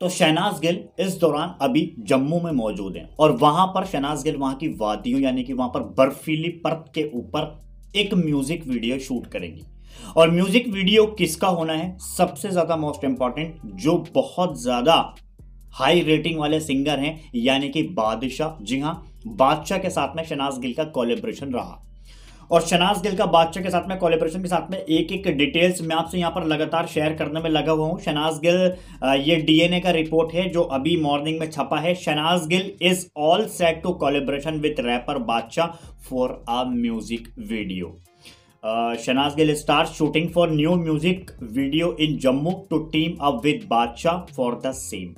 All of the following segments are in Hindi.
तो शहनाज गिल इस दौरान अभी जम्मू में मौजूद हैं और वहां पर शहनाज गिल वहां की वादियों यानी कि वहां पर बर्फीली पर्त के ऊपर एक म्यूजिक वीडियो शूट करेंगी और म्यूजिक वीडियो किसका होना है सबसे ज्यादा मोस्ट इंपॉर्टेंट जो बहुत ज्यादा हाई रेटिंग वाले सिंगर हैं यानी कि बादशाह जी हाँ बादशाह के साथ में शहनाज गिल का कोलेब्रेशन रहा और शनाज गिल का बादशाह के साथ में कोलेब्रेशन के साथ में एक एक डिटेल्स मैं आपसे यहाँ पर लगातार शेयर करने में लगा हुआ हूँ शनाज गिल ये डीएनए का रिपोर्ट है जो अभी मॉर्निंग में छपा है Shehnaaz Gill is all set to collaboration with rapper Badshah for a music video Shehnaaz Gill star shooting for new music video in Jammu to team up with Badshah for the same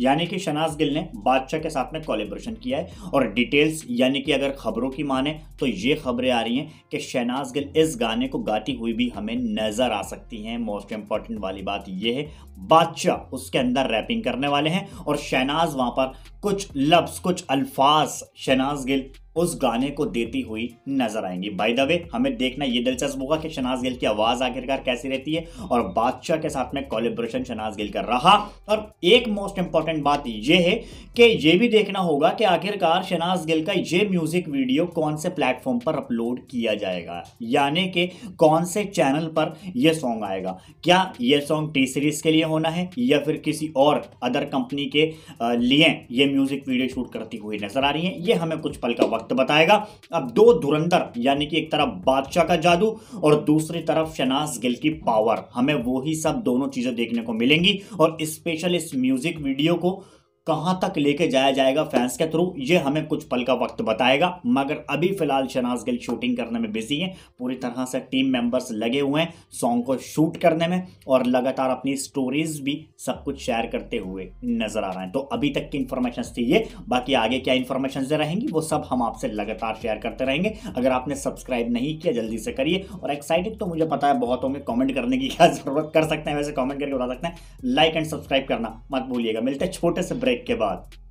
यानी कि शनाज गिल ने बादशाह के साथ में कॉलेब्रेशन किया है और डिटेल्स यानी कि अगर खबरों की माने तो ये खबरें आ रही हैं कि शहनाज गिल इस गाने को गाती हुई भी हमें नज़र आ सकती हैं मोस्ट इंपॉर्टेंट वाली बात यह है बादशाह उसके अंदर रैपिंग करने वाले हैं और शहनाज वहां पर कुछ लफ्स कुछ अल्फाज शहनाज गिल उस गाने को देती हुई नजर आएंगी बाय द वे हमें देखना यह दिलचस्प होगा कि शनाज गिल की आवाज आखिरकार कैसी रहती है और बादशाह के साथ में कॉलेब्रेशन शनाज गिल का रहा और एक मोस्ट इंपॉर्टेंट बात यह है कि यह भी देखना होगा कि आखिरकार शनाज गिल का यह म्यूजिक वीडियो कौन से प्लेटफॉर्म पर अपलोड किया जाएगा यानी कि कौन से चैनल पर यह सॉन्ग आएगा क्या यह सॉन्ग टी सीरीज के लिए होना है या फिर किसी और अदर कंपनी के लिए यह म्यूजिक वीडियो शूट करती हुई नजर आ रही है यह हमें कुछ पल का वक्त बताएगा अब दो धुरंधर यानी कि एक तरफ बादशाह का जादू और दूसरी तरफ शनाज गिल की पावर हमें वही सब दोनों चीजें देखने को मिलेंगी और स्पेशल इस म्यूजिक वीडियो को कहां तक लेके जाया जाएगा फैंस के थ्रू ये हमें कुछ पल का वक्त बताएगा मगर अभी फिलहाल शनाज गिल शूटिंग करने में बिजी हैं पूरी तरह से टीम मेंबर्स लगे हुए हैं सॉन्ग को शूट करने में और लगातार अपनी स्टोरीज भी सब कुछ शेयर करते हुए नजर आ रहे हैं तो अभी तक की इन्फॉर्मेशन थी ये बाकी आगे क्या इन्फॉर्मेशन रहेंगी वो सब हम आपसे लगातार शेयर करते रहेंगे अगर आपने सब्सक्राइब नहीं किया जल्दी से करिए और एक्साइटेड तो मुझे पता है बहुत होंगे कॉमेंट करने की क्या जरूरत कर सकते हैं वैसे कॉमेंट करके बता सकते हैं लाइक एंड सब्सक्राइब करना मत भूलिएगा मिलते छोटे से ब्रेक ब्रेक के बाद